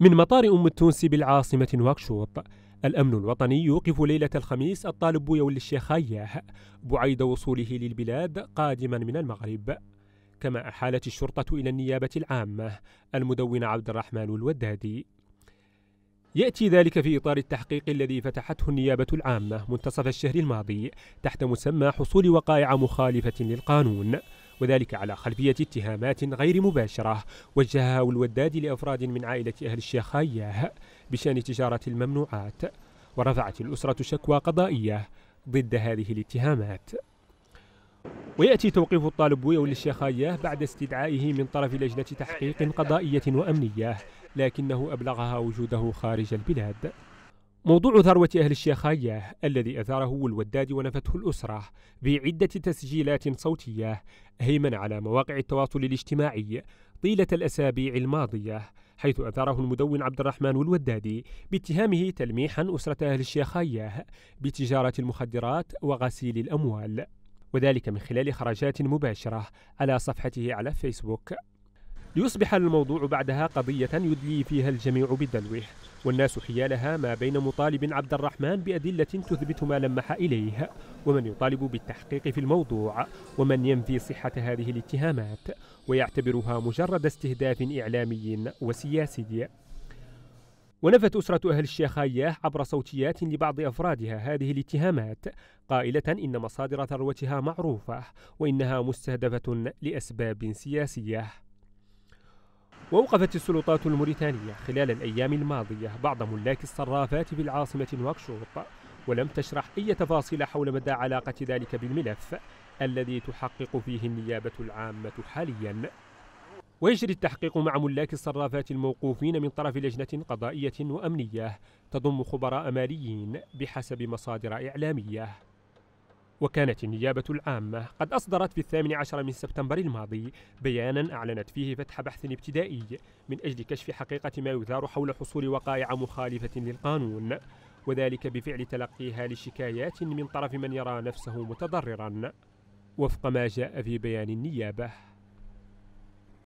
من مطار أم التونسي بالعاصمة نواكشوط الأمن الوطني يوقف ليلة الخميس الطالب بويول الشيخ رياح بعيد وصوله للبلاد قادما من المغرب كما أحالت الشرطة إلى النيابة العامة المدون عبد الرحمن الودادي يأتي ذلك في إطار التحقيق الذي فتحته النيابة العامة منتصف الشهر الماضي تحت مسمى حصول وقائع مخالفة للقانون وذلك على خلفية اتهامات غير مباشرة وجهها الوداد لأفراد من عائلة أهل الشيخ خياه بشأن تجارة الممنوعات ورفعت الأسرة شكوى قضائية ضد هذه الاتهامات ويأتي توقيف الطالب الطالبوي للشيخاياه بعد استدعائه من طرف لجنة تحقيق قضائية وأمنية لكنه أبلغها وجوده خارج البلاد موضوع ثروة أهل الشيخاية الذي أثاره الوداد ونفته الأسرة بعدة تسجيلات صوتية هيمن على مواقع التواصل الاجتماعي طيلة الأسابيع الماضية حيث أثاره المدون عبد الرحمن الودادي باتهامه تلميحا أسرة أهل الشيخاية بتجارة المخدرات وغسيل الأموال وذلك من خلال خرجات مباشرة على صفحته على فيسبوك ليصبح الموضوع بعدها قضية يدلي فيها الجميع بدلوه والناس حيالها ما بين مطالب عبد الرحمن بأدلة تثبت ما لمح إليه ومن يطالب بالتحقيق في الموضوع ومن ينفي صحة هذه الاتهامات ويعتبرها مجرد استهداف إعلامي وسياسي ونفت أسرة أهل الشيخ أياه عبر صوتيات لبعض أفرادها هذه الاتهامات قائلة إن مصادر ثروتها معروفة وإنها مستهدفة لأسباب سياسية وأوقفت السلطات الموريتانية خلال الأيام الماضية بعض ملاك الصرافات في العاصمة نواكشوط ولم تشرح أي تفاصيل حول مدى علاقة ذلك بالملف الذي تحقق فيه النيابة العامة حاليا ويجري التحقيق مع ملاك الصرافات الموقوفين من طرف لجنة قضائية وأمنية تضم خبراء ماليين بحسب مصادر إعلامية وكانت النيابة العامة قد أصدرت في الثامن عشر من سبتمبر الماضي بيانا أعلنت فيه فتح بحث ابتدائي من أجل كشف حقيقة ما يثار حول حصول وقائع مخالفة للقانون وذلك بفعل تلقيها لشكايات من طرف من يرى نفسه متضررا وفق ما جاء في بيان النيابه